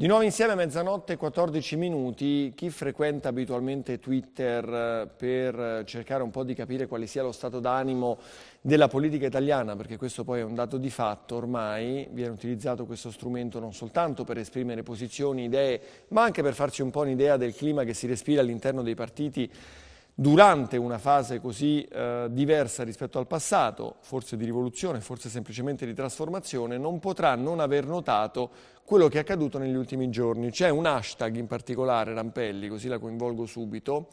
Di nuovo insieme a mezzanotte e 14 minuti, chi frequenta abitualmente Twitter eh, per cercare un po' di capire quale sia lo stato d'animo della politica italiana, perché questo poi è un dato di fatto, ormai viene utilizzato questo strumento non soltanto per esprimere posizioni, idee, ma anche per farci un po' un'idea del clima che si respira all'interno dei partiti durante una fase così eh, diversa rispetto al passato, forse di rivoluzione, forse semplicemente di trasformazione, non potrà non aver notato quello che è accaduto negli ultimi giorni. C'è un hashtag in particolare, Rampelli, così la coinvolgo subito,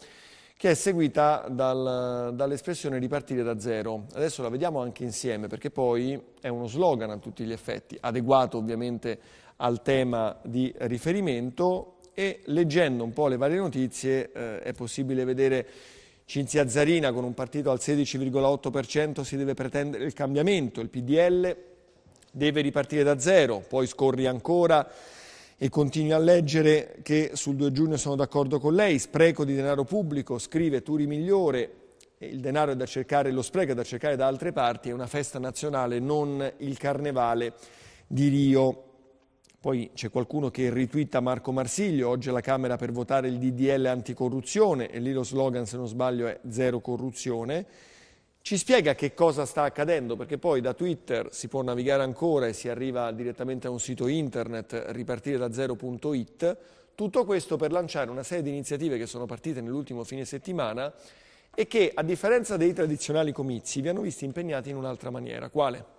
che è seguita dal, dall'espressione ripartire da zero. Adesso la vediamo anche insieme perché poi è uno slogan a tutti gli effetti, adeguato ovviamente al tema di riferimento e leggendo un po' le varie notizie eh, è possibile vedere Cinzia Zarina con un partito al 16,8% si deve pretendere il cambiamento, il PDL deve ripartire da zero, poi scorri ancora e continui a leggere che sul 2 giugno sono d'accordo con lei, spreco di denaro pubblico, scrive Turi Migliore, il denaro è da cercare, lo spreco è da cercare da altre parti, è una festa nazionale, non il carnevale di Rio poi c'è qualcuno che ritwitta Marco Marsiglio, oggi alla Camera per votare il DDL anticorruzione e lì lo slogan, se non sbaglio, è zero corruzione. Ci spiega che cosa sta accadendo, perché poi da Twitter si può navigare ancora e si arriva direttamente a un sito internet, ripartire da zero.it. Tutto questo per lanciare una serie di iniziative che sono partite nell'ultimo fine settimana e che, a differenza dei tradizionali comizi, vi hanno visti impegnati in un'altra maniera. Quale?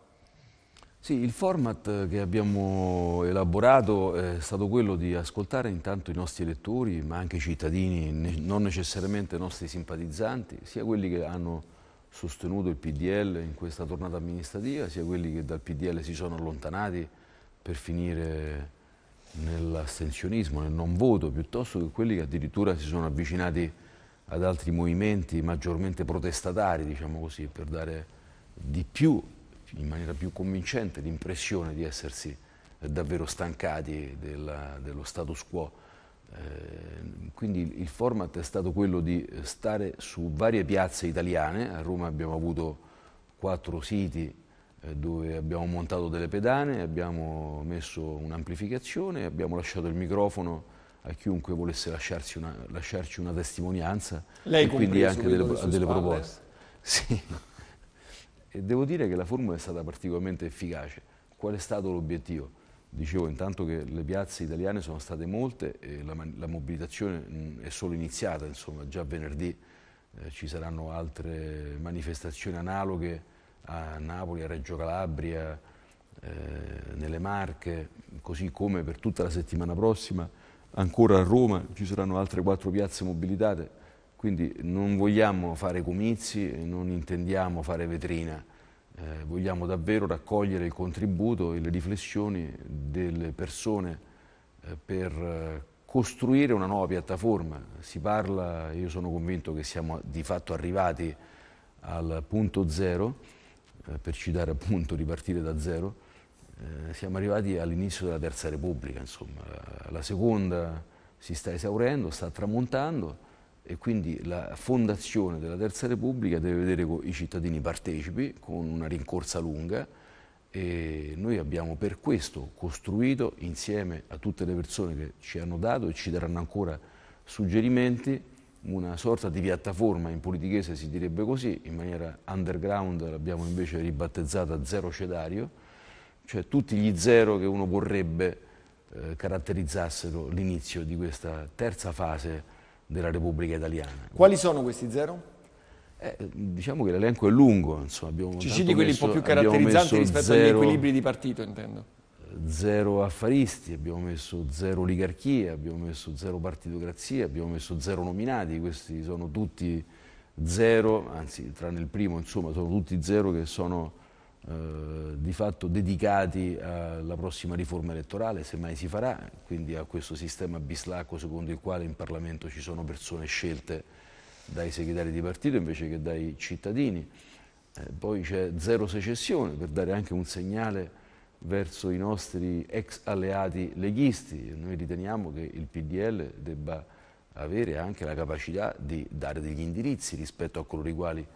Sì, il format che abbiamo elaborato è stato quello di ascoltare intanto i nostri elettori, ma anche i cittadini, non necessariamente i nostri simpatizzanti, sia quelli che hanno sostenuto il PDL in questa tornata amministrativa, sia quelli che dal PDL si sono allontanati per finire nell'astensionismo, nel non voto, piuttosto che quelli che addirittura si sono avvicinati ad altri movimenti maggiormente protestatari, diciamo così, per dare di più in maniera più convincente l'impressione di essersi eh, davvero stancati della, dello status quo. Eh, quindi il format è stato quello di stare su varie piazze italiane, a Roma abbiamo avuto quattro siti eh, dove abbiamo montato delle pedane, abbiamo messo un'amplificazione, abbiamo lasciato il microfono a chiunque volesse una, lasciarci una testimonianza Lei e quindi anche delle, delle proposte. Sì. E devo dire che la formula è stata particolarmente efficace. Qual è stato l'obiettivo? Dicevo intanto che le piazze italiane sono state molte e la, la mobilitazione mh, è solo iniziata, insomma già venerdì eh, ci saranno altre manifestazioni analoghe a Napoli, a Reggio Calabria, eh, nelle Marche, così come per tutta la settimana prossima ancora a Roma ci saranno altre quattro piazze mobilitate quindi non vogliamo fare comizi, non intendiamo fare vetrina, eh, vogliamo davvero raccogliere il contributo e le riflessioni delle persone eh, per eh, costruire una nuova piattaforma. Si parla, io sono convinto che siamo di fatto arrivati al punto zero, eh, per citare appunto ripartire da zero, eh, siamo arrivati all'inizio della Terza Repubblica, insomma, la seconda si sta esaurendo, sta tramontando e quindi la fondazione della Terza Repubblica deve vedere i cittadini partecipi con una rincorsa lunga e noi abbiamo per questo costruito insieme a tutte le persone che ci hanno dato e ci daranno ancora suggerimenti una sorta di piattaforma in politichese si direbbe così, in maniera underground l'abbiamo invece ribattezzata zero cedario, cioè tutti gli zero che uno vorrebbe eh, caratterizzassero l'inizio di questa terza fase della Repubblica Italiana. Quali sono questi zero? Eh, diciamo che l'elenco è lungo, insomma, abbiamo Ci citi quelli messo, un po' più caratterizzanti rispetto zero, agli equilibri di partito, intendo. Zero affaristi, abbiamo messo zero oligarchie, abbiamo messo zero partitocrazia, abbiamo messo zero nominati, questi sono tutti zero, anzi tranne il primo, insomma, sono tutti zero che sono eh, di fatto dedicati alla prossima riforma elettorale, se mai si farà, quindi a questo sistema bislacco secondo il quale in Parlamento ci sono persone scelte dai segretari di partito invece che dai cittadini. Eh, poi c'è zero secessione per dare anche un segnale verso i nostri ex alleati leghisti. Noi riteniamo che il PDL debba avere anche la capacità di dare degli indirizzi rispetto a coloro i quali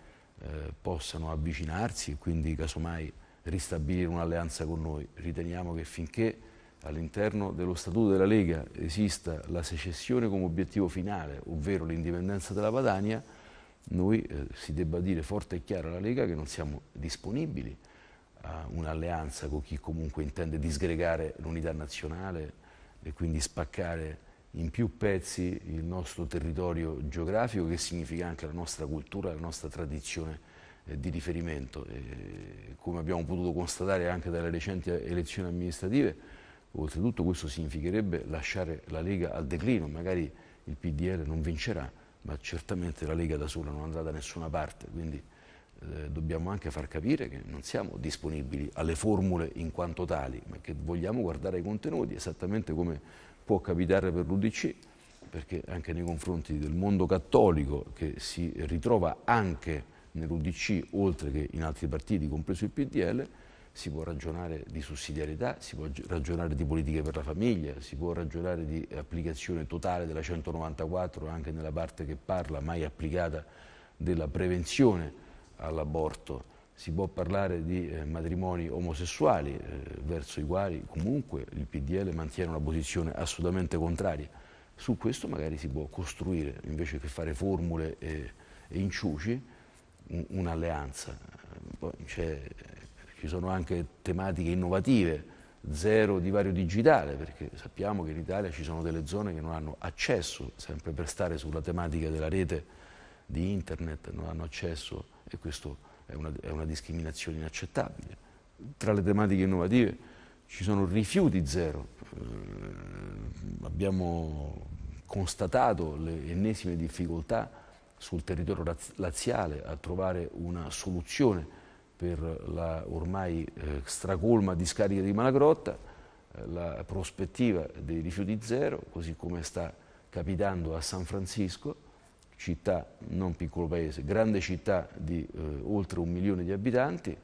eh, possano avvicinarsi e quindi casomai ristabilire un'alleanza con noi. Riteniamo che finché all'interno dello Statuto della Lega esista la secessione come obiettivo finale, ovvero l'indipendenza della Padania, noi eh, si debba dire forte e chiaro alla Lega che non siamo disponibili a un'alleanza con chi comunque intende disgregare l'unità nazionale e quindi spaccare in più pezzi il nostro territorio geografico, che significa anche la nostra cultura, la nostra tradizione eh, di riferimento. E come abbiamo potuto constatare anche dalle recenti elezioni amministrative, oltretutto questo significherebbe lasciare la Lega al declino, magari il PDL non vincerà, ma certamente la Lega da sola non andrà da nessuna parte, quindi eh, dobbiamo anche far capire che non siamo disponibili alle formule in quanto tali, ma che vogliamo guardare ai contenuti, esattamente come può capitare per l'Udc, perché anche nei confronti del mondo cattolico che si ritrova anche nell'Udc oltre che in altri partiti, compreso il PDL, si può ragionare di sussidiarietà, si può ragionare di politiche per la famiglia, si può ragionare di applicazione totale della 194 anche nella parte che parla mai applicata della prevenzione all'aborto si può parlare di eh, matrimoni omosessuali eh, verso i quali comunque il PDL mantiene una posizione assolutamente contraria. Su questo magari si può costruire, invece che fare formule e, e inciuci, un'alleanza. ci sono anche tematiche innovative, zero divario digitale, perché sappiamo che in Italia ci sono delle zone che non hanno accesso, sempre per stare sulla tematica della rete di internet, non hanno accesso e questo è una, è una discriminazione inaccettabile. Tra le tematiche innovative ci sono rifiuti zero, eh, abbiamo constatato le ennesime difficoltà sul territorio laziale a trovare una soluzione per la ormai eh, stracolma discarica di Malagrotta, eh, la prospettiva dei rifiuti zero, così come sta capitando a San Francisco, città, non piccolo paese, grande città di eh, oltre un milione di abitanti,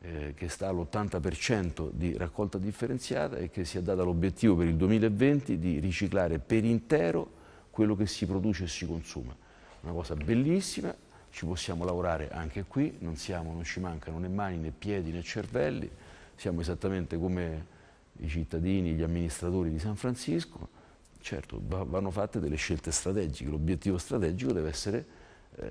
eh, che sta all'80% di raccolta differenziata e che si è data l'obiettivo per il 2020 di riciclare per intero quello che si produce e si consuma. Una cosa bellissima, ci possiamo lavorare anche qui, non, siamo, non ci mancano né mani né piedi né cervelli, siamo esattamente come i cittadini, gli amministratori di San Francisco, Certo, vanno fatte delle scelte strategiche, l'obiettivo strategico deve essere eh,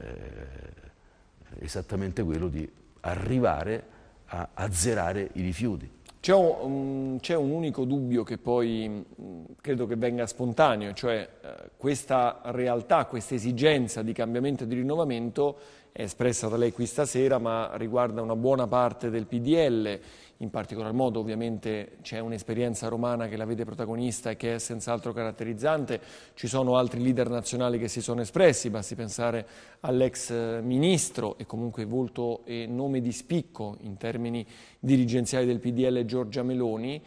esattamente quello di arrivare a azzerare i rifiuti. C'è un, un, unico dubbio che poi mm, credo che venga spontaneo, cioè eh, questa realtà, questa esigenza di cambiamento e di rinnovamento è espressa da lei qui stasera ma riguarda una buona parte del PDL in particolar modo ovviamente c'è un'esperienza romana che la vede protagonista e che è senz'altro caratterizzante, ci sono altri leader nazionali che si sono espressi, basti pensare all'ex eh, ministro e comunque volto e nome di spicco in termini dirigenziali del PDL Giorgia Meloni,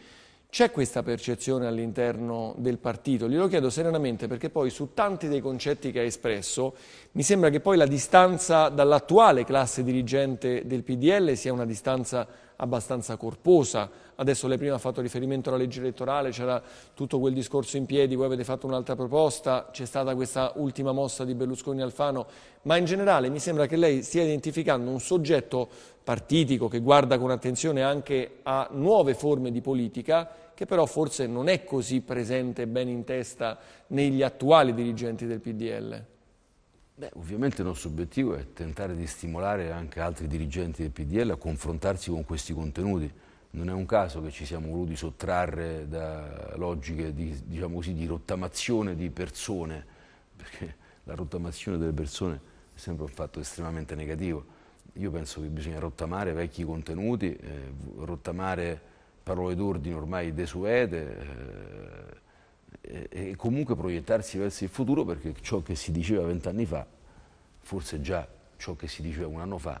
c'è questa percezione all'interno del partito? Glielo chiedo serenamente perché poi su tanti dei concetti che ha espresso mi sembra che poi la distanza dall'attuale classe dirigente del PDL sia una distanza abbastanza corposa. Adesso lei prima ha fatto riferimento alla legge elettorale, c'era tutto quel discorso in piedi, voi avete fatto un'altra proposta, c'è stata questa ultima mossa di Berlusconi-Alfano, ma in generale mi sembra che lei stia identificando un soggetto partitico che guarda con attenzione anche a nuove forme di politica, che però forse non è così presente e ben in testa negli attuali dirigenti del PDL. Beh, ovviamente il nostro obiettivo è tentare di stimolare anche altri dirigenti del PDL a confrontarsi con questi contenuti. Non è un caso che ci siamo voluti sottrarre da logiche di, diciamo così, di rottamazione di persone, perché la rottamazione delle persone è sempre un fatto estremamente negativo. Io penso che bisogna rottamare vecchi contenuti, eh, rottamare parole d'ordine ormai desuete. Eh, eh, e comunque proiettarsi verso il futuro perché ciò che si diceva vent'anni fa, forse già ciò che si diceva un anno fa,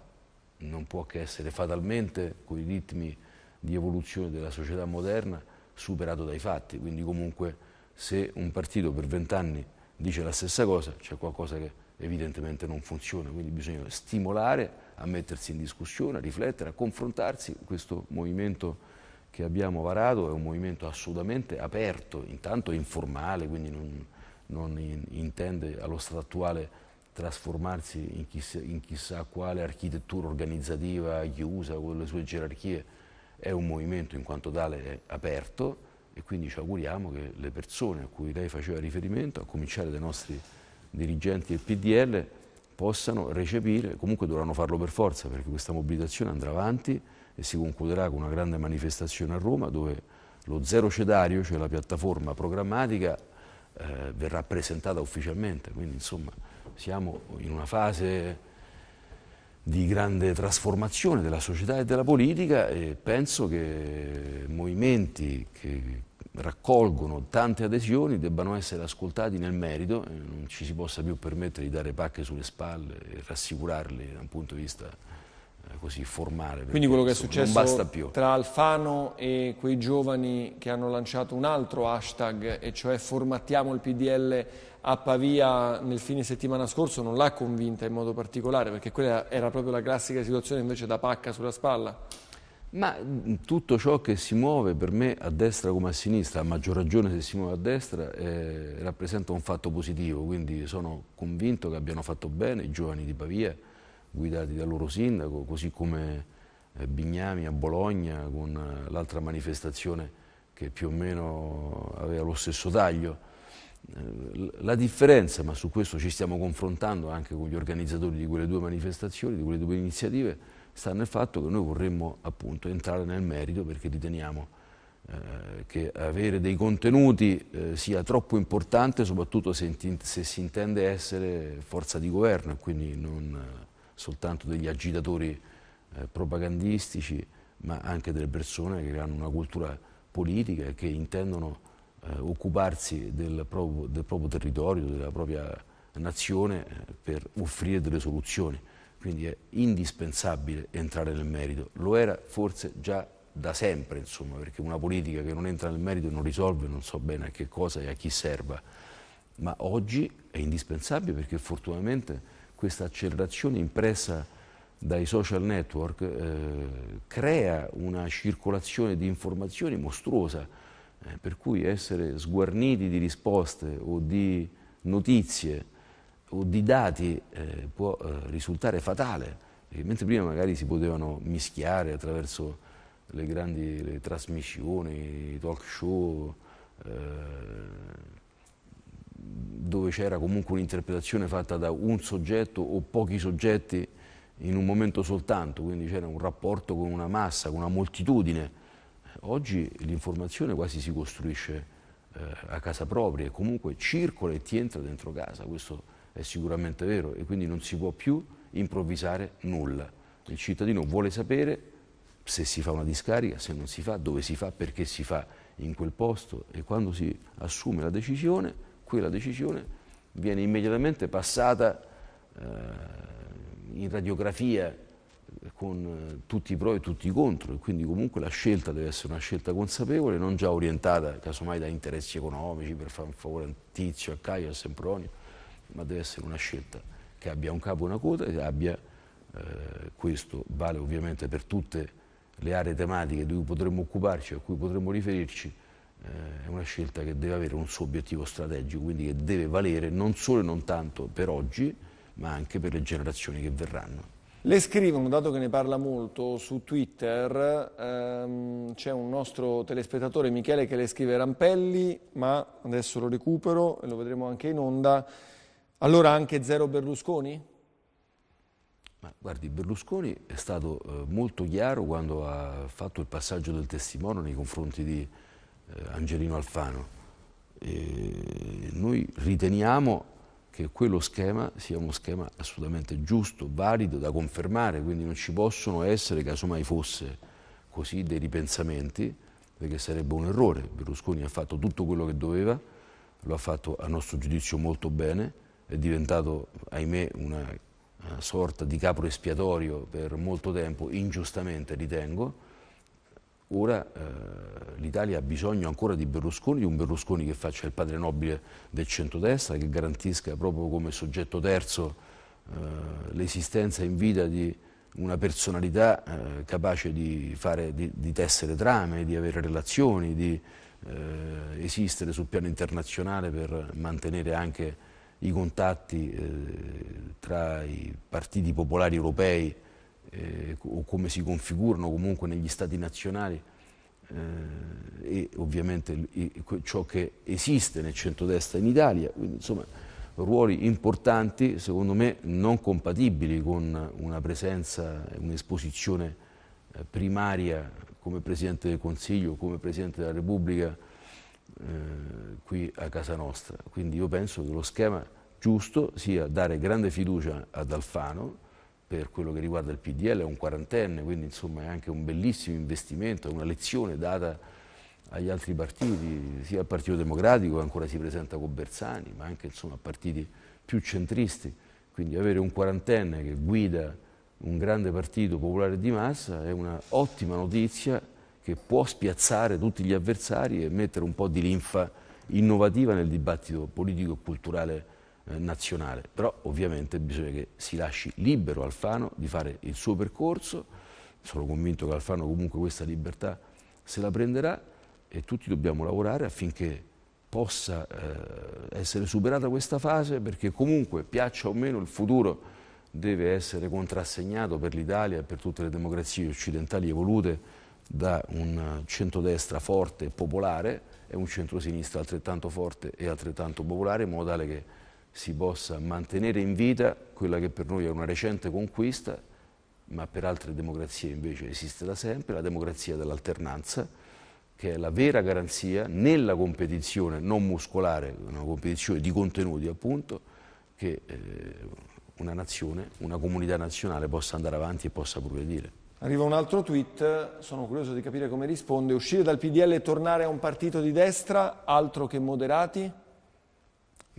non può che essere fatalmente, con i ritmi di evoluzione della società moderna, superato dai fatti. Quindi comunque se un partito per vent'anni dice la stessa cosa, c'è qualcosa che evidentemente non funziona, quindi bisogna stimolare a mettersi in discussione, a riflettere, a confrontarsi. Questo movimento che abbiamo varato è un movimento assolutamente aperto, intanto informale, quindi non, non in, intende allo stato attuale trasformarsi in chissà, in chissà, quale architettura organizzativa chiusa con le sue gerarchie, è un movimento in quanto tale aperto e quindi ci auguriamo che le persone a cui lei faceva riferimento, a cominciare dai nostri dirigenti del PDL, possano recepire, comunque dovranno farlo per forza perché questa mobilitazione andrà avanti e si concluderà con una grande manifestazione a Roma dove lo zero cedario, cioè la piattaforma programmatica, eh, verrà presentata ufficialmente, quindi insomma siamo in una fase di grande trasformazione della società e della politica e penso che movimenti che raccolgono tante adesioni debbano essere ascoltati nel merito, non ci si possa più permettere di dare pacche sulle spalle e rassicurarli da un punto di vista così formale. Quindi quello che è successo tra Alfano e quei giovani che hanno lanciato un altro hashtag, e cioè formattiamo il PDL a Pavia nel fine settimana scorso, non l'ha convinta in modo particolare, perché quella era proprio la classica situazione invece da pacca sulla spalla. Ma tutto ciò che si muove per me a destra come a sinistra, a maggior ragione se si muove a destra, eh, rappresenta un fatto positivo, quindi sono convinto che abbiano fatto bene i giovani di Pavia guidati dal loro sindaco, così come eh, Bignami a Bologna con eh, l'altra manifestazione che più o meno aveva lo stesso taglio. Eh, la differenza, ma su questo ci stiamo confrontando anche con gli organizzatori di quelle due manifestazioni, di quelle due iniziative, sta nel fatto che noi vorremmo appunto entrare nel merito perché riteniamo eh, che avere dei contenuti eh, sia troppo importante, soprattutto se, se, si intende essere forza di governo e quindi non soltanto degli agitatori eh, propagandistici, ma anche delle persone che hanno una cultura politica e che intendono eh, occuparsi del proprio, del proprio, territorio, della propria nazione eh, per offrire delle soluzioni. Quindi è indispensabile entrare nel merito. Lo era forse già da sempre, insomma, perché una politica che non entra nel merito non risolve, non so bene a che cosa e a chi serva. Ma oggi è indispensabile perché fortunatamente questa accelerazione impressa dai social network eh, crea una circolazione di informazioni mostruosa, eh, per cui essere sguarniti di risposte o di notizie o di dati eh, può eh, risultare fatale, eh, mentre prima magari si potevano mischiare attraverso le grandi le trasmissioni, i talk show, eh, dove c'era comunque un'interpretazione fatta da un soggetto o pochi soggetti in un momento soltanto, quindi c'era un rapporto con una massa, con una moltitudine. Oggi l'informazione quasi si costruisce eh, a casa propria e comunque circola e ti entra dentro casa, questo è sicuramente vero e quindi non si può più improvvisare nulla. Il cittadino vuole sapere se si fa una discarica, se non si fa, dove si fa, perché si fa in quel posto e quando si assume la decisione qui la decisione viene immediatamente passata eh, in radiografia con eh, tutti i pro e tutti i contro, e quindi comunque la scelta deve essere una scelta consapevole, non già orientata casomai da interessi economici per fare un favore a Tizio, a Caio, a Sempronio, ma deve essere una scelta che abbia un capo e una coda e abbia, eh, questo vale ovviamente per tutte le aree tematiche di cui potremmo occuparci, a cui potremmo riferirci, eh, è una scelta che deve avere un suo obiettivo strategico, quindi che deve valere non solo e non tanto per oggi, ma anche per le generazioni che verranno. Le scrivono, dato che ne parla molto su Twitter, ehm, c'è un nostro telespettatore Michele che le scrive Rampelli, ma adesso lo recupero e lo vedremo anche in onda. Allora anche zero Berlusconi? Ma guardi, Berlusconi è stato eh, molto chiaro quando ha fatto il passaggio del testimone nei confronti di eh, Angelino Alfano. E noi riteniamo che quello schema sia uno schema assolutamente giusto, valido, da confermare, quindi non ci possono essere, casomai fosse così, dei ripensamenti, perché sarebbe un errore. Berlusconi ha fatto tutto quello che doveva, lo ha fatto a nostro giudizio molto bene, è diventato, ahimè, una sorta di capro espiatorio per molto tempo, ingiustamente ritengo, Ora eh, l'Italia ha bisogno ancora di Berlusconi, di un Berlusconi che faccia il padre nobile del centrodestra, che garantisca proprio come soggetto terzo eh, l'esistenza in vita di una personalità eh, capace di, fare, di, di, tessere trame, di avere relazioni, di eh, esistere sul piano internazionale per mantenere anche i contatti eh, tra i partiti popolari europei eh, o come si configurano comunque negli stati nazionali eh, e ovviamente e, ciò che esiste nel centrodestra in Italia, quindi insomma ruoli importanti secondo me non compatibili con una presenza, un'esposizione eh, primaria come Presidente del Consiglio, come Presidente della Repubblica eh, qui a casa nostra. Quindi io penso che lo schema giusto sia dare grande fiducia ad Alfano, per quello che riguarda il PDL è un quarantenne, quindi insomma è anche un bellissimo investimento, è una lezione data agli altri partiti, sia al Partito Democratico che ancora si presenta con Bersani, ma anche insomma a partiti più centristi. Quindi avere un quarantenne che guida un grande partito popolare di massa è un'ottima notizia che può spiazzare tutti gli avversari e mettere un po' di linfa innovativa nel dibattito politico e culturale eh, nazionale, però ovviamente bisogna che si lasci libero Alfano di fare il suo percorso, sono convinto che Alfano comunque questa libertà se la prenderà e tutti dobbiamo lavorare affinché possa eh, essere superata questa fase perché comunque piaccia o meno il futuro deve essere contrassegnato per l'Italia e per tutte le democrazie occidentali evolute da un centrodestra forte e popolare e un centrosinistra altrettanto forte e altrettanto popolare in modo tale che si possa mantenere in vita quella che per noi è una recente conquista, ma per altre democrazie invece esiste da sempre, la democrazia dell'alternanza, che è la vera garanzia nella competizione non muscolare, una competizione di contenuti appunto, che eh, una nazione, una comunità nazionale possa andare avanti e possa progredire. Arriva un altro tweet, sono curioso di capire come risponde. Uscire dal PDL e tornare a un partito di destra, altro che moderati?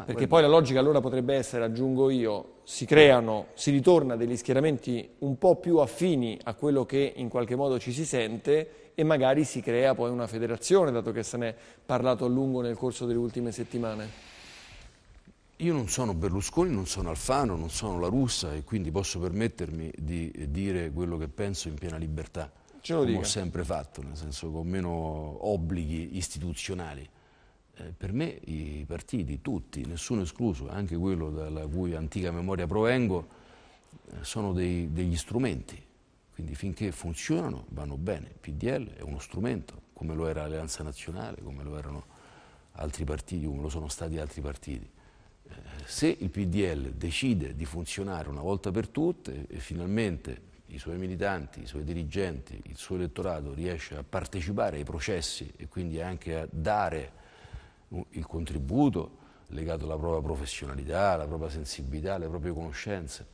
Perché poi la logica allora potrebbe essere, aggiungo io, si creano, si ritorna degli schieramenti un po' più affini a quello che in qualche modo ci si sente e magari si crea poi una federazione, dato che se ne è parlato a lungo nel corso delle ultime settimane. Io non sono Berlusconi, non sono Alfano, non sono la russa e quindi posso permettermi di dire quello che penso in piena libertà. Ce lo come dica. ho sempre fatto, nel senso con meno obblighi istituzionali. Eh, per me i partiti, tutti, nessuno escluso, anche quello dalla cui antica memoria provengo, eh, sono dei, degli strumenti. Quindi finché funzionano vanno bene. Il PDL è uno strumento, come lo era l'Alleanza Nazionale, come lo erano altri partiti, come lo sono stati altri partiti. Eh, se il PDL decide di funzionare una volta per tutte e finalmente i suoi militanti, i suoi dirigenti, il suo elettorato riesce a partecipare ai processi e quindi anche a dare il contributo legato alla propria professionalità, alla propria sensibilità, alle proprie conoscenze,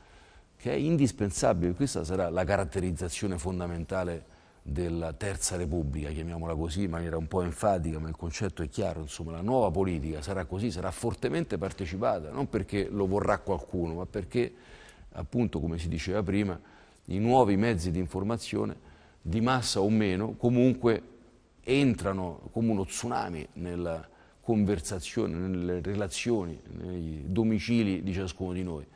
che è indispensabile. Questa sarà la caratterizzazione fondamentale della Terza Repubblica, chiamiamola così in maniera un po' enfatica, ma il concetto è chiaro, insomma la nuova politica sarà così, sarà fortemente partecipata, non perché lo vorrà qualcuno, ma perché appunto, come si diceva prima, i nuovi mezzi di informazione, di massa o meno, comunque entrano come uno tsunami nella conversazione, nelle relazioni, nei domicili di ciascuno di noi.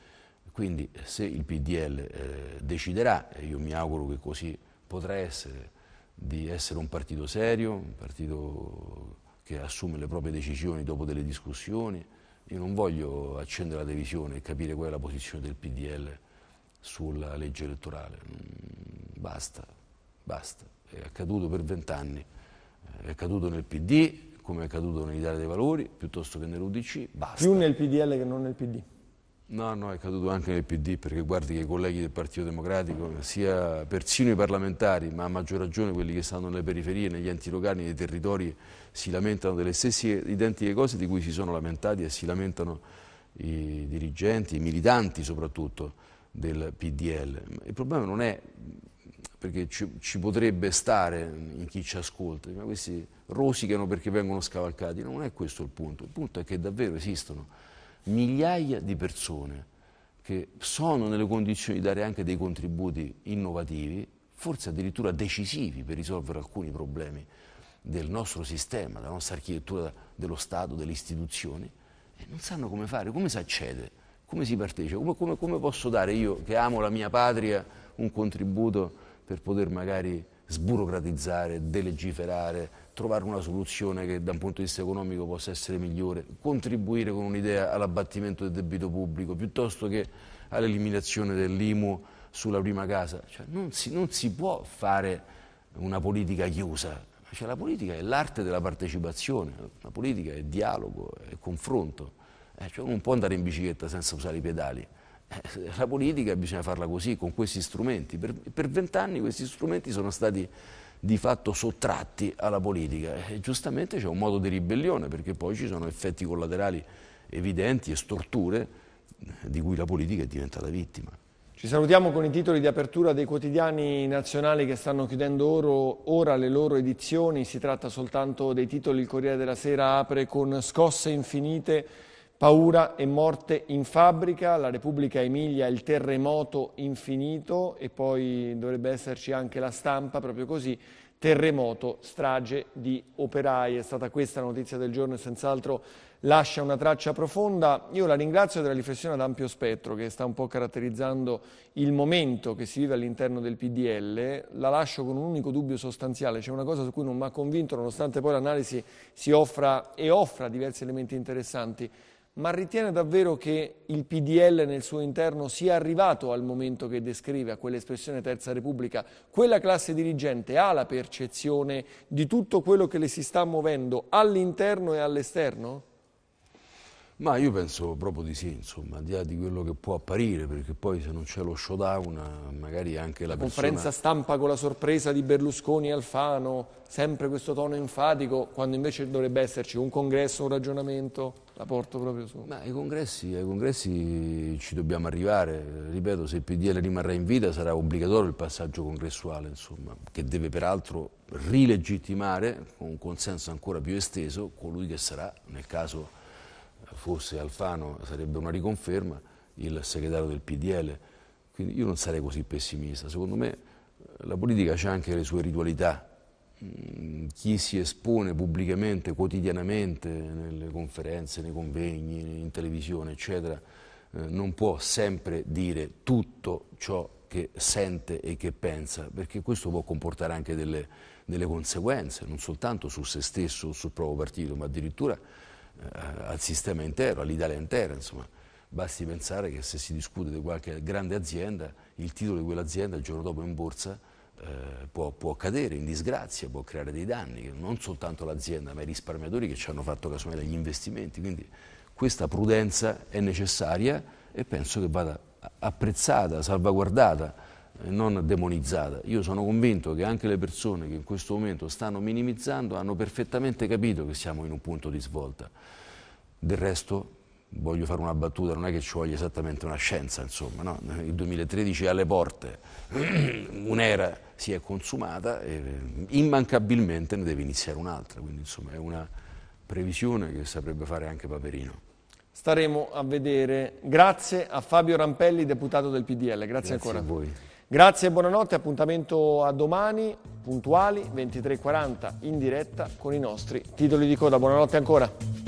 Quindi se il PDL eh, deciderà, e io mi auguro che così potrà essere, di essere un partito serio, un partito che assume le proprie decisioni dopo delle discussioni, io non voglio accendere la divisione e capire qual è la posizione del PDL sulla legge elettorale. Mm, basta, basta. È accaduto per vent'anni, eh, è accaduto nel PD, come è accaduto nell'Italia dei Valori, piuttosto che nell'Udc, basta. Più nel PDL che non nel PD? No, no, è caduto anche nel PD perché guardi che i colleghi del Partito Democratico, sia persino i parlamentari, ma a maggior ragione quelli che stanno nelle periferie, negli enti locali, nei territori, si lamentano delle stesse identiche cose di cui si sono lamentati e si lamentano i dirigenti, i militanti soprattutto del PDL. Il problema non è perché ci, ci, potrebbe stare in chi ci ascolta, ma questi rosicano perché vengono scavalcati. Non è questo il punto, il punto è che davvero esistono migliaia di persone che sono nelle condizioni di dare anche dei contributi innovativi, forse addirittura decisivi per risolvere alcuni problemi del nostro sistema, della nostra architettura dello Stato, delle istituzioni, e non sanno come fare, come si accede, come si partecipa, come, come, come posso dare io che amo la mia patria un contributo per poter magari sburocratizzare, delegiferare, trovare una soluzione che da un punto di vista economico possa essere migliore, contribuire con un'idea all'abbattimento del debito pubblico piuttosto che all'eliminazione dell'IMU sulla prima casa. Cioè, non, si, non, si, può fare una politica chiusa, cioè, la politica è l'arte della partecipazione, la politica è dialogo, è confronto, eh, cioè, non può andare in bicicletta senza usare i pedali. Eh, la politica bisogna farla così, con questi strumenti. Per vent'anni questi strumenti sono stati di fatto sottratti alla politica e giustamente c'è un modo di ribellione perché poi ci sono effetti collaterali evidenti e storture eh, di cui la politica è diventata vittima. Ci salutiamo con i titoli di apertura dei quotidiani nazionali che stanno chiudendo oro, ora le loro edizioni, si tratta soltanto dei titoli, il Corriere della Sera apre con scosse infinite paura e morte in fabbrica, la Repubblica Emilia, il terremoto infinito e poi dovrebbe esserci anche la stampa, proprio così, terremoto, strage di operai, è stata questa la notizia del giorno e senz'altro lascia una traccia profonda. Io la ringrazio della riflessione ad ampio spettro che sta un po' caratterizzando il momento che si vive all'interno del PDL, la lascio con un unico dubbio sostanziale, c'è cioè una cosa su cui non mi ha convinto nonostante poi l'analisi si offra e offra diversi elementi interessanti ma ritiene davvero che il PDL nel suo interno sia arrivato al momento che descrive, a quell'espressione Terza Repubblica? Quella classe dirigente ha la percezione di tutto quello che le si sta muovendo all'interno e all'esterno? Ma io penso proprio di sì, insomma, di là di quello che può apparire, perché poi se non c'è lo showdown, magari anche la, la persona... Conferenza stampa con la sorpresa di Berlusconi e Alfano, sempre questo tono enfatico, quando invece dovrebbe esserci un congresso, un ragionamento la porto proprio su. Ma ai congressi, ai congressi ci dobbiamo arrivare, ripeto, se il PDL rimarrà in vita sarà obbligatorio il passaggio congressuale, insomma, che deve peraltro rilegittimare con un consenso ancora più esteso colui che sarà, nel caso fosse Alfano sarebbe una riconferma, il segretario del PDL. Quindi io non sarei così pessimista, secondo me eh, la politica ha anche le sue ritualità, Mm, chi si espone pubblicamente, quotidianamente, nelle conferenze, nei convegni, in televisione, eccetera, eh, non può sempre dire tutto ciò che sente e che pensa, perché questo può comportare anche delle, delle conseguenze, non soltanto su se stesso o sul proprio partito, ma addirittura eh, al sistema intero, all'Italia intera. Insomma. Basti pensare che se si discute di qualche grande azienda, il titolo di quell'azienda il giorno dopo in borsa eh, può, può, cadere in disgrazia, può creare dei danni, non soltanto l'azienda, ma i risparmiatori che ci hanno fatto casomai degli investimenti. Quindi questa prudenza è necessaria e penso che vada apprezzata, salvaguardata, eh, non demonizzata. Io sono convinto che anche le persone che in questo momento stanno minimizzando hanno perfettamente capito che siamo in un punto di svolta. Del resto voglio fare una battuta, non è che ci voglia esattamente una scienza, insomma, no? il 2013 è alle porte, un'era si è consumata e eh, immancabilmente ne deve iniziare un'altra, quindi insomma è una previsione che saprebbe fare anche Paperino. Staremo a vedere, grazie a Fabio Rampelli, deputato del PDL, grazie, grazie ancora. a voi. Grazie e buonanotte, appuntamento a domani, puntuali, 23.40, in diretta con i nostri titoli di coda. Buonanotte ancora.